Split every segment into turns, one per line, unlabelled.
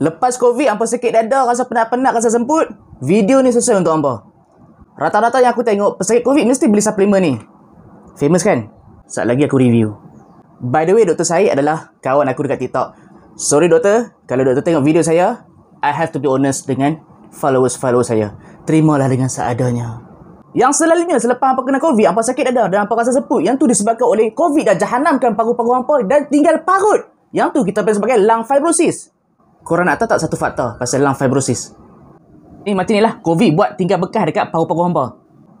Lepas COVID, hampa sakit dada, rasa penat-penat, rasa semput. Video ni sesuai untuk hampa. Rata-rata yang aku tengok, pesakit COVID mesti beli suplemen ni. Famous kan? Sekejap lagi aku review. By the way, doktor saya adalah kawan aku dekat TikTok. Sorry doktor, kalau doktor tengok video saya, I have to be honest dengan followers-followers saya. Terimalah dengan seadanya. Yang selalunya selepas hampa kena COVID, hampa sakit dada dan hampa rasa semput, yang tu disebabkan oleh COVID dah jahanamkan paru-paru hampa dan tinggal parut. Yang tu kita panggil sebagai lung fibrosis korang nak tahu tak satu fakta pasal lung fibrosis? Ni mati ni lah, COVID buat tinggal bekas dekat paru-paru hampa.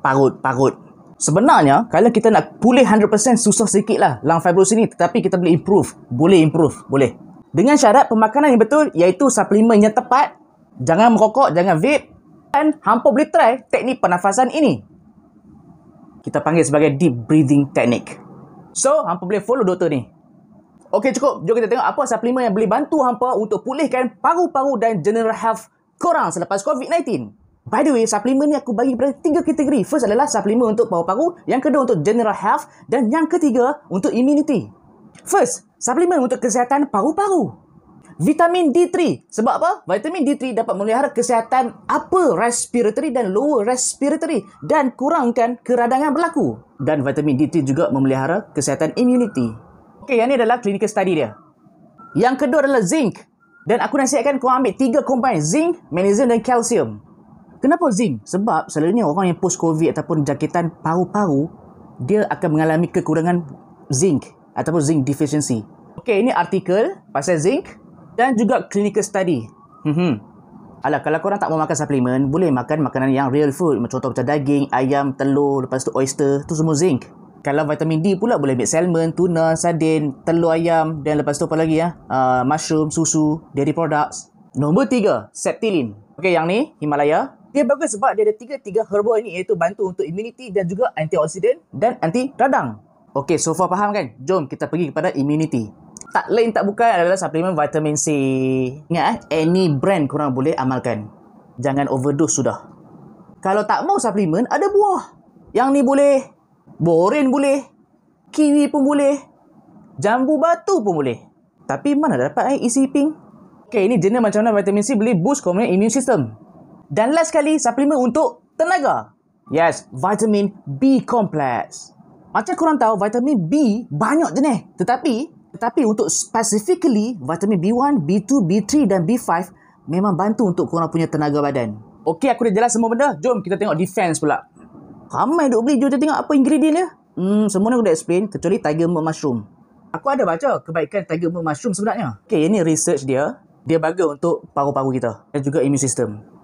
Parut, parut. Sebenarnya, kalau kita nak pulih 100% susah sikit lah lung fibrosis ni. Tetapi kita boleh improve. Boleh improve, boleh. Dengan syarat pemakanan yang betul, iaitu suplemen yang tepat. Jangan merokok, jangan vape. Dan hampa boleh try teknik pernafasan ini. Kita panggil sebagai deep breathing technique. So, hampa boleh follow doktor ni. Okey cukup. Jom kita tengok apa suplemen yang boleh bantu hampa untuk pulihkan paru-paru dan general health korang selepas COVID-19. By the way, suplemen ni aku bagi kepada tiga kategori. First adalah suplemen untuk paru-paru, yang kedua untuk general health dan yang ketiga untuk immunity. First, suplemen untuk kesihatan paru-paru. Vitamin D3. Sebab apa? Vitamin D3 dapat memelihara kesihatan upper respiratory dan lower respiratory dan kurangkan keradangan berlaku. Dan vitamin D3 juga memelihara kesihatan immunity. Okey, yang ni adalah clinical study dia. Yang kedua adalah zinc. Dan aku nasihatkan kau ambil tiga komponen zinc, magnesium dan kalsium. Kenapa zinc? Sebab selalunya orang yang post covid ataupun jangkitan paru-paru dia akan mengalami kekurangan zinc ataupun zinc deficiency. Okey, ini artikel pasal zinc dan juga clinical study. Hmm. Alah, kalau korang tak mau makan suplemen, boleh makan makanan yang real food. Contoh macam daging, ayam, telur, lepas tu oyster, tu semua zinc. Kalau vitamin D pula boleh ambil salmon, tuna, sardin, telur ayam dan lepas tu apa lagi ya? Uh, mushroom, susu, dairy products. Nombor tiga, septilin. Okey, yang ni Himalaya. Dia bagus sebab dia ada tiga-tiga herbal ini iaitu bantu untuk immunity dan juga antioksidan dan anti radang. Okey, so far faham kan? Jom kita pergi kepada immunity. Tak lain tak bukan adalah suplemen vitamin C. Ingat eh, any brand kurang boleh amalkan. Jangan overdose sudah. Kalau tak mau suplemen, ada buah. Yang ni boleh Borin boleh. Kiwi pun boleh. Jambu batu pun boleh. Tapi mana dapat air isi pink? Okay, ini jenis macam mana vitamin C boleh boost komponen punya immune system. Dan last sekali, suplemen untuk tenaga. Yes, vitamin B complex. Macam korang tahu, vitamin B banyak jenis. Tetapi, tetapi untuk specifically, vitamin B1, B2, B3 dan B5 memang bantu untuk korang punya tenaga badan. Okay, aku dah jelas semua benda. Jom kita tengok defense pula. Ramai duk beli. Jom tengok apa ingredient dia. Hmm, semua ni aku dah explain. Kecuali tiger mud mushroom. Aku ada baca kebaikan tiger mud mushroom sebenarnya. Okay, ini research dia. Dia bagus untuk paru-paru kita. Dan juga immune system.